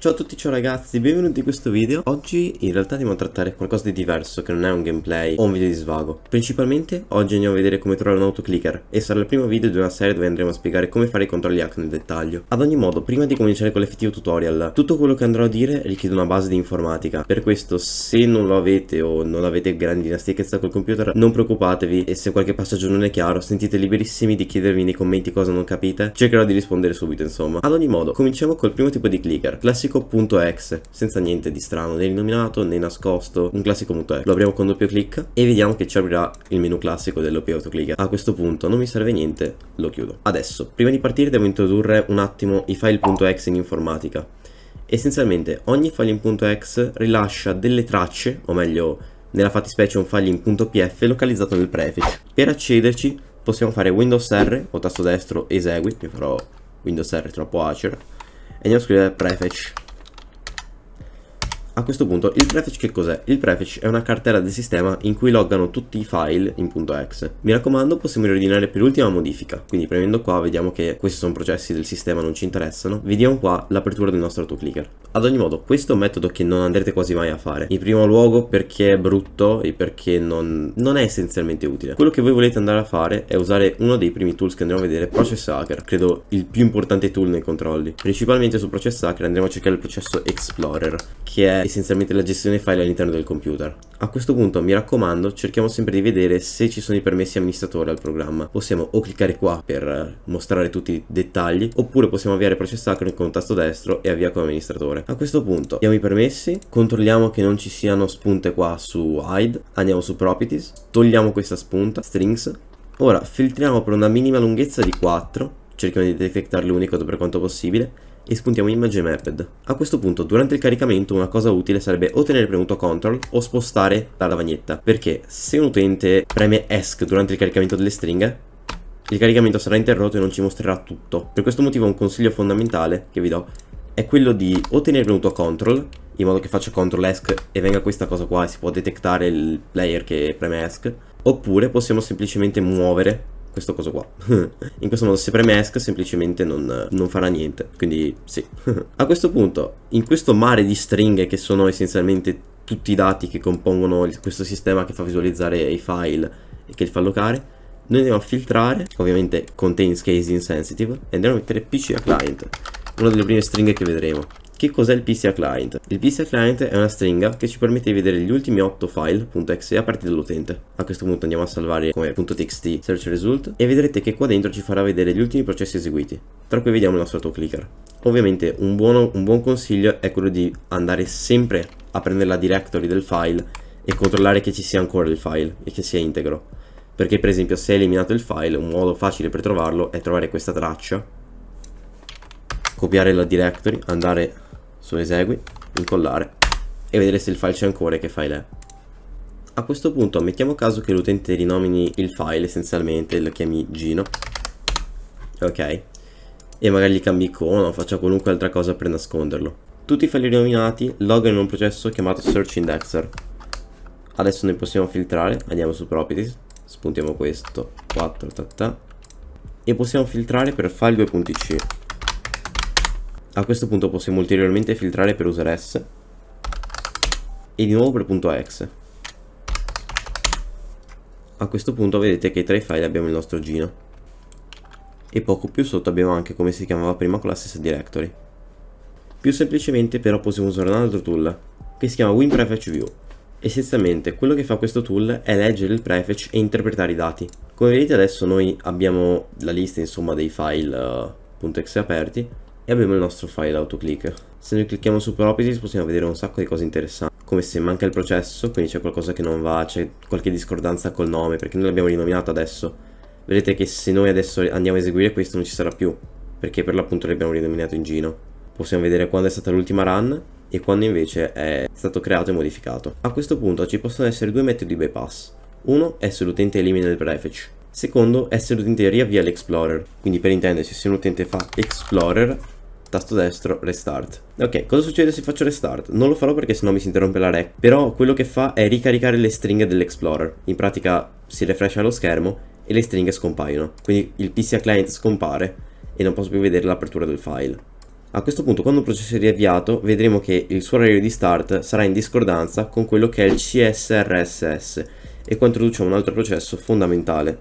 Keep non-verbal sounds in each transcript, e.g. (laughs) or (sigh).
Ciao a tutti, ciao ragazzi, benvenuti in questo video. Oggi in realtà andiamo a trattare qualcosa di diverso che non è un gameplay o un video di svago. Principalmente oggi andiamo a vedere come trovare un autoclicker e sarà il primo video di una serie dove andremo a spiegare come fare i controlli hack nel dettaglio. Ad ogni modo, prima di cominciare con l'effettivo tutorial, tutto quello che andrò a dire richiede una base di informatica. Per questo se non lo avete o non avete grandi dinastichezza col computer, non preoccupatevi e se qualche passaggio non è chiaro sentite liberissimi di chiedermi nei commenti cosa non capite, cercherò di rispondere subito insomma. Ad ogni modo, cominciamo col primo tipo di clicker, classico classico.exe, senza niente di strano, né illuminato né nascosto, un classico.exe. Lo apriamo con doppio clic e vediamo che ci aprirà il menu classico dell'OP Autoclicker. A questo punto non mi serve niente, lo chiudo. Adesso, prima di partire devo introdurre un attimo i file.exe in informatica. Essenzialmente ogni file in.exe rilascia delle tracce, o meglio nella fattispecie un file in.pf localizzato nel prefix. Per accederci possiamo fare Windows R o tasto destro esegui, che farò Windows R troppo acero And you andiamo a scrivere prefetch A questo punto il prefetch che cos'è? Il prefetch è una cartella del sistema in cui loggano tutti i file in .exe. Mi raccomando possiamo riordinare per l'ultima modifica, quindi premendo qua vediamo che questi sono processi del sistema, non ci interessano. Vediamo qua l'apertura del nostro autoclicker. Ad ogni modo questo è un metodo che non andrete quasi mai a fare. In primo luogo perché è brutto e perché non, non è essenzialmente utile. Quello che voi volete andare a fare è usare uno dei primi tools che andremo a vedere, Process Hacker. Credo il più importante tool nei controlli. Principalmente su Process Hacker andremo a cercare il processo Explorer che è essenzialmente la gestione file all'interno del computer. A questo punto, mi raccomando, cerchiamo sempre di vedere se ci sono i permessi amministratori al programma. Possiamo o cliccare qua per eh, mostrare tutti i dettagli, oppure possiamo avviare process sacro con il tasto destro e avvia come amministratore. A questo punto, diamo i permessi, controlliamo che non ci siano spunte qua su hide, andiamo su properties, togliamo questa spunta, strings, Ora filtriamo per una minima lunghezza di 4, cerchiamo di detectarle un per quanto possibile e spuntiamo Image Mapped. A questo punto, durante il caricamento, una cosa utile sarebbe o tenere premuto CTRL o spostare la lavagnetta, perché se un utente preme ESC durante il caricamento delle stringhe, il caricamento sarà interrotto e non ci mostrerà tutto. Per questo motivo un consiglio fondamentale che vi do è quello di o tenere premuto CTRL in modo che faccia CTRL ESC e venga questa cosa qua e si può detectare il player che preme ESC oppure possiamo semplicemente muovere questo coso qua. (laughs) In questo modo se preme ESC semplicemente non, non farà niente, quindi sì. (laughs) A questo punto, in questo mare di stringhe che sono essenzialmente tutti i dati che compongono questo sistema che fa visualizzare i file e che li fa locare, noi andiamo a filtrare, ovviamente contains case insensitive, e andiamo a mettere PC a client, una delle prime stringhe che vedremo. Che cos'è il PCA client? Il PCA client è una stringa che ci permette di vedere gli ultimi 8 file.exe a partire dall'utente. A questo punto andiamo a salvare come .txt search result e vedrete che qua dentro ci farà vedere gli ultimi processi eseguiti, tra cui vediamo il nostro autoclicker. Ovviamente un, buono, un buon consiglio è quello di andare sempre a prendere la directory del file e controllare che ci sia ancora il file e che sia integro. Perché per esempio se è eliminato il file un modo facile per trovarlo è trovare questa traccia copiare la directory, andare su esegui, incollare e vedere se il file c'è ancora che file è. A questo punto mettiamo caso che l'utente rinomini il file essenzialmente, lo chiami Gino, ok, e magari gli cambi icona o faccia qualunque altra cosa per nasconderlo. Tutti i file rinominati loggano in un processo chiamato Search Indexer. Adesso ne possiamo filtrare, andiamo su Properties, spuntiamo questo, 4, ta, ta, e possiamo filtrare per file2.c a questo punto possiamo ulteriormente filtrare per usare S e di nuovo per punto .exe. A questo punto vedete che tra i file abbiamo il nostro Gino e poco più sotto abbiamo anche come si chiamava prima con la stessa directory. Più semplicemente però possiamo usare un altro tool che si chiama WinPrefetchView. Essenzialmente quello che fa questo tool è leggere il prefetch e interpretare i dati. Come vedete adesso noi abbiamo la lista insomma dei file.exe uh, aperti e abbiamo il nostro file autoclick. Se noi clicchiamo su properties possiamo vedere un sacco di cose interessanti, come se manca il processo, quindi c'è qualcosa che non va, c'è qualche discordanza col nome, perché noi l'abbiamo rinominato adesso. Vedete che se noi adesso andiamo a eseguire questo non ci sarà più, perché per l'appunto l'abbiamo rinominato in Gino. Possiamo vedere quando è stata l'ultima run e quando invece è stato creato e modificato. A questo punto ci possono essere due metodi di bypass. Uno è se l'utente elimina il prefetch, secondo è se l'utente riavvia l'Explorer. Quindi per intenderci se un utente fa Explorer tasto destro, restart. Ok, cosa succede se faccio restart? Non lo farò perché sennò mi si interrompe la rec, però quello che fa è ricaricare le stringhe dell'Explorer. In pratica si refresca lo schermo e le stringhe scompaiono, quindi il PCA client scompare e non posso più vedere l'apertura del file. A questo punto quando il processo è riavviato vedremo che il suo orario di start sarà in discordanza con quello che è il CSRSS e qua introduciamo un altro processo fondamentale.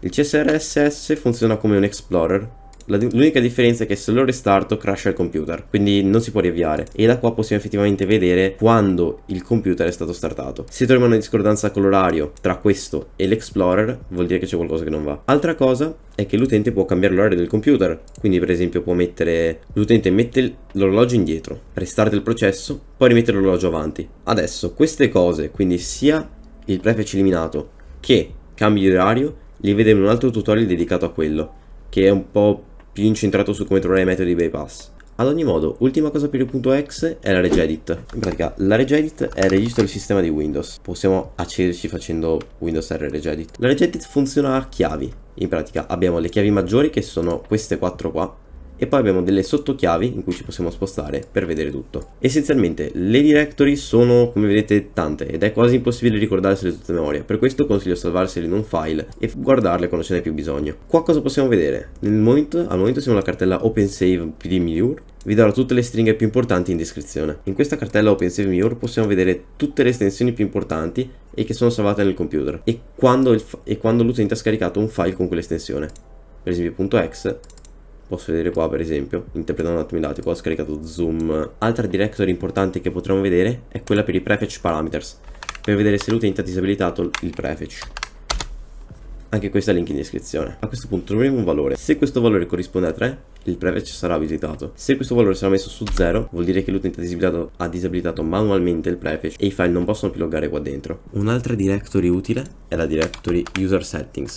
Il CSRSS funziona come un explorer L'unica differenza è che se lo restarto crasha il computer, quindi non si può riavviare. E da qua possiamo effettivamente vedere quando il computer è stato startato. Se troviamo una discordanza con l'orario tra questo e l'Explorer, vuol dire che c'è qualcosa che non va. Altra cosa è che l'utente può cambiare l'orario del computer, quindi per esempio può mettere... l'utente mette l'orologio indietro, restart il processo, poi rimettere l'orologio avanti. Adesso queste cose, quindi sia il prefetch eliminato che cambi di orario, li vedremo in un altro tutorial dedicato a quello, che è un po' più incentrato su come trovare i metodi bypass. Ad ogni modo, ultima cosa per il punto X è la regedit. In pratica, la regedit è il registro del sistema di Windows. Possiamo accederci facendo Windows R regedit. La regedit funziona a chiavi. In pratica abbiamo le chiavi maggiori che sono queste quattro qua e poi abbiamo delle sottochiavi in cui ci possiamo spostare per vedere tutto. Essenzialmente le directory sono come vedete tante ed è quasi impossibile ricordarsele tutte a memoria, per questo consiglio salvarsele in un file e guardarle quando ce n'è più bisogno. Qua cosa possiamo vedere? Momento, al momento siamo nella cartella OpenSave PDMure vi darò tutte le stringhe più importanti in descrizione. In questa cartella OpenSaveMure possiamo vedere tutte le estensioni più importanti e che sono salvate nel computer e quando l'utente ha scaricato un file con quell'estensione. Per esempio .exe posso vedere qua per esempio, interpretando un attimo i dati, qua ho scaricato zoom. Altra directory importante che potremo vedere è quella per i prefetch parameters, per vedere se l'utente ha disabilitato il prefetch. Anche questo è link in descrizione. A questo punto troveremo un valore. Se questo valore corrisponde a 3, il prefetch sarà visitato. Se questo valore sarà messo su 0, vuol dire che l'utente ha, ha disabilitato, manualmente il prefetch e i file non possono più loggare qua dentro. Un'altra directory utile è la directory user settings.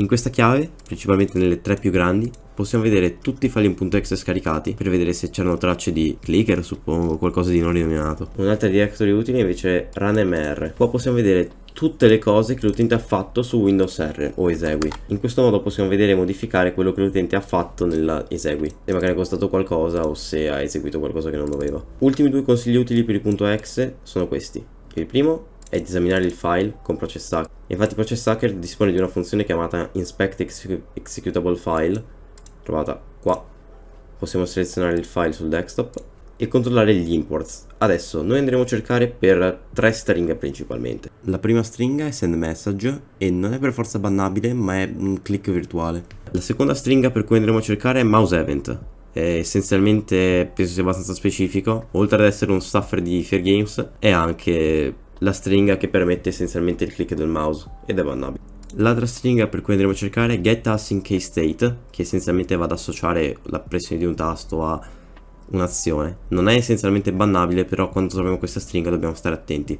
In questa chiave, principalmente nelle tre più grandi, possiamo vedere tutti i file in.exe scaricati per vedere se c'erano tracce di clicker, suppongo, qualcosa di non rinominato. Un'altra directory utile invece è runmr. Qua possiamo vedere tutte le cose che l'utente ha fatto su Windows R o esegui. In questo modo possiamo vedere e modificare quello che l'utente ha fatto nella esegui, se magari è costato qualcosa o se ha eseguito qualcosa che non doveva. Ultimi due consigli utili per il exe sono questi. Il primo è esaminare il file con process hacker. Infatti process hacker dispone di una funzione chiamata inspect executable file, trovata qua. Possiamo selezionare il file sul desktop e controllare gli imports. Adesso noi andremo a cercare per tre stringhe principalmente. La prima stringa è send message e non è per forza bannabile ma è un click virtuale. La seconda stringa per cui andremo a cercare è mouse event essenzialmente penso sia abbastanza specifico oltre ad essere un staffer di Fair Games è anche la stringa che permette essenzialmente il click del mouse ed è bannabile. L'altra stringa per cui andremo a cercare è getTaskInCaseState che essenzialmente va ad associare la pressione di un tasto a un'azione. Non è essenzialmente bannabile però quando troviamo questa stringa dobbiamo stare attenti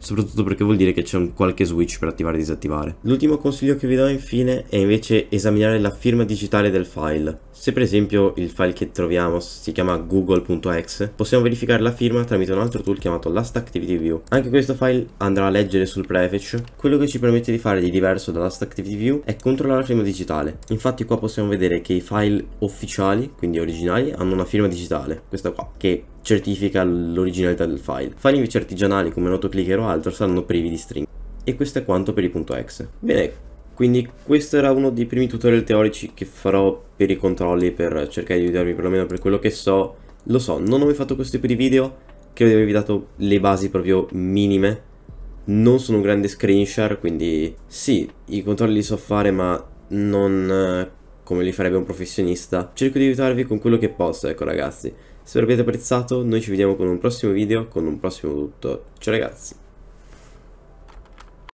soprattutto perché vuol dire che c'è un qualche switch per attivare e disattivare. L'ultimo consiglio che vi do infine è invece esaminare la firma digitale del file. Se per esempio il file che troviamo si chiama google.exe, possiamo verificare la firma tramite un altro tool chiamato LastActivityView. Anche questo file andrà a leggere sul prefetch. Quello che ci permette di fare di diverso da LastActivityView è controllare la firma digitale. Infatti qua possiamo vedere che i file ufficiali, quindi originali, hanno una firma digitale, questa qua, che certifica l'originalità del file. File invece artigianali come AutoClicker o altro saranno privi di string. E questo è quanto per i .exe. Bene, quindi questo era uno dei primi tutorial teorici che farò per i controlli per cercare di aiutarvi perlomeno per quello che so. Lo so, non ho mai fatto questo tipo di video, credo di avervi dato le basi proprio minime. Non sono un grande screenshare, quindi sì, i controlli li so fare ma non eh, come li farebbe un professionista. Cerco di aiutarvi con quello che posso, ecco ragazzi. Spero abbiate apprezzato, noi ci vediamo con un prossimo video, con un prossimo tutto. Ciao ragazzi!